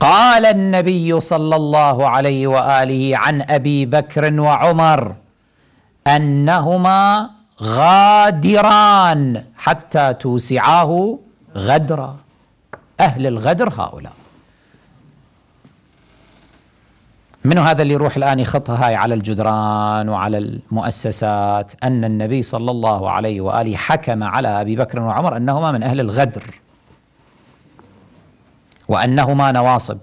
قال النبي صلى الله عليه واله عن ابي بكر وعمر انهما غادران حتى توسعاه غدرا اهل الغدر هؤلاء منو هذا اللي يروح الان يخطها هاي على الجدران وعلى المؤسسات ان النبي صلى الله عليه واله حكم على ابي بكر وعمر انهما من اهل الغدر وأنهما نواصب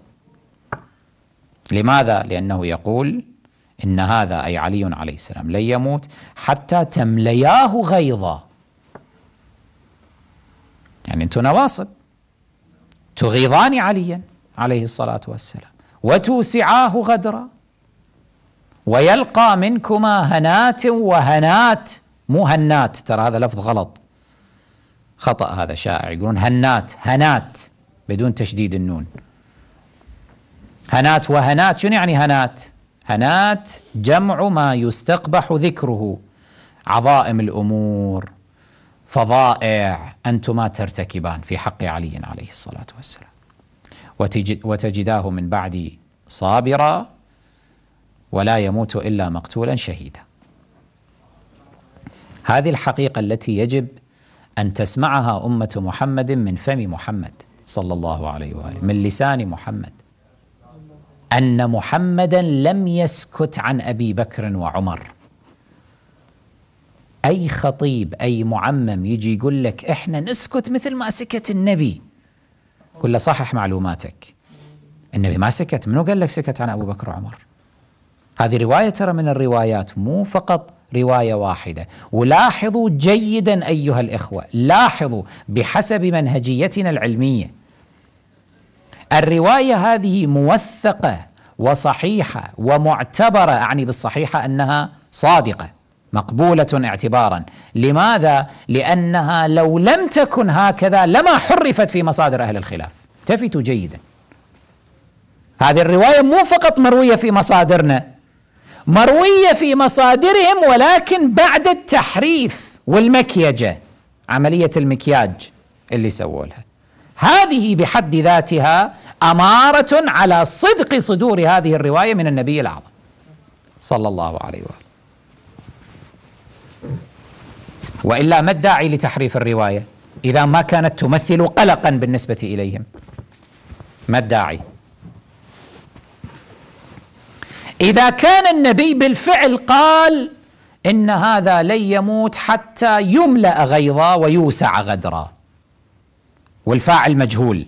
لماذا؟ لأنه يقول إن هذا أي علي عليه السلام لن يموت حتى تملياه غيظا يعني أنتم نواصب تغيظان عليا عليه الصلاة والسلام وتوسعاه غدرا ويلقى منكما هنات وهنات مو هنات ترى هذا لفظ غلط خطأ هذا شائع يقولون هنات هنات بدون تشديد النون هنات وهنات شنو يعني هنات هنات جمع ما يستقبح ذكره عظائم الأمور فظائع أنتما ترتكبان في حق علي عليه الصلاة والسلام وتجداه من بعد صابرا ولا يموت إلا مقتولا شهيدا هذه الحقيقة التي يجب أن تسمعها أمة محمد من فم محمد صلى الله عليه وآله من لسان محمد أن محمدا لم يسكت عن أبي بكر وعمر أي خطيب أي معمم يجي يقول لك إحنا نسكت مثل ما سكت النبي كل له صحح معلوماتك النبي ما سكت منو قال لك سكت عن أبو بكر وعمر هذه رواية ترى من الروايات مو فقط روايه واحده ولاحظوا جيدا ايها الاخوه لاحظوا بحسب منهجيتنا العلميه الروايه هذه موثقه وصحيحه ومعتبره اعني بالصحيحه انها صادقه مقبوله اعتبارا لماذا لانها لو لم تكن هكذا لما حرفت في مصادر اهل الخلاف التفتوا جيدا هذه الروايه مو فقط مرويه في مصادرنا مرويه في مصادرهم ولكن بعد التحريف والمكيجه عمليه المكياج اللي سووا هذه بحد ذاتها اماره على صدق صدور هذه الروايه من النبي الاعظم صلى الله عليه واله والا ما الداعي لتحريف الروايه اذا ما كانت تمثل قلقا بالنسبه اليهم ما الداعي إذا كان النبي بالفعل قال إن هذا لن يموت حتى يملأ غيظا ويوسع غدرا والفاعل مجهول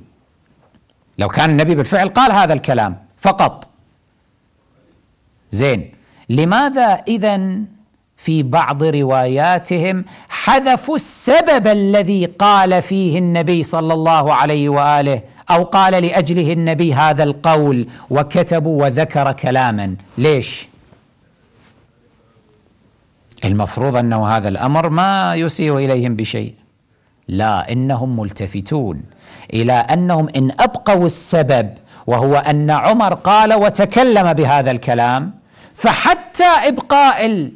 لو كان النبي بالفعل قال هذا الكلام فقط زين لماذا إذا في بعض رواياتهم حذفوا السبب الذي قال فيه النبي صلى الله عليه وآله او قال لاجله النبي هذا القول وكتبوا وذكر كلاما ليش المفروض انه هذا الامر ما يسيء اليهم بشيء لا انهم ملتفتون الى انهم ان ابقوا السبب وهو ان عمر قال وتكلم بهذا الكلام فحتى ابقاء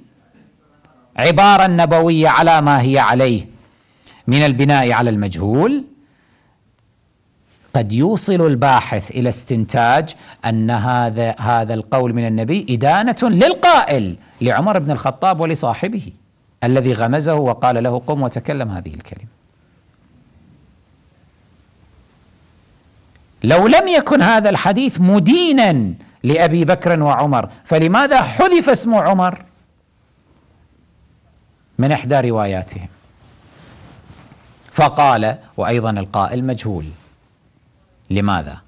العباره النبويه على ما هي عليه من البناء على المجهول قد يوصل الباحث الى استنتاج ان هذا هذا القول من النبي ادانه للقائل لعمر بن الخطاب ولصاحبه الذي غمزه وقال له قم وتكلم هذه الكلمه. لو لم يكن هذا الحديث مدينا لابي بكر وعمر فلماذا حذف اسم عمر من احدى رواياتهم؟ فقال وايضا القائل مجهول لماذا؟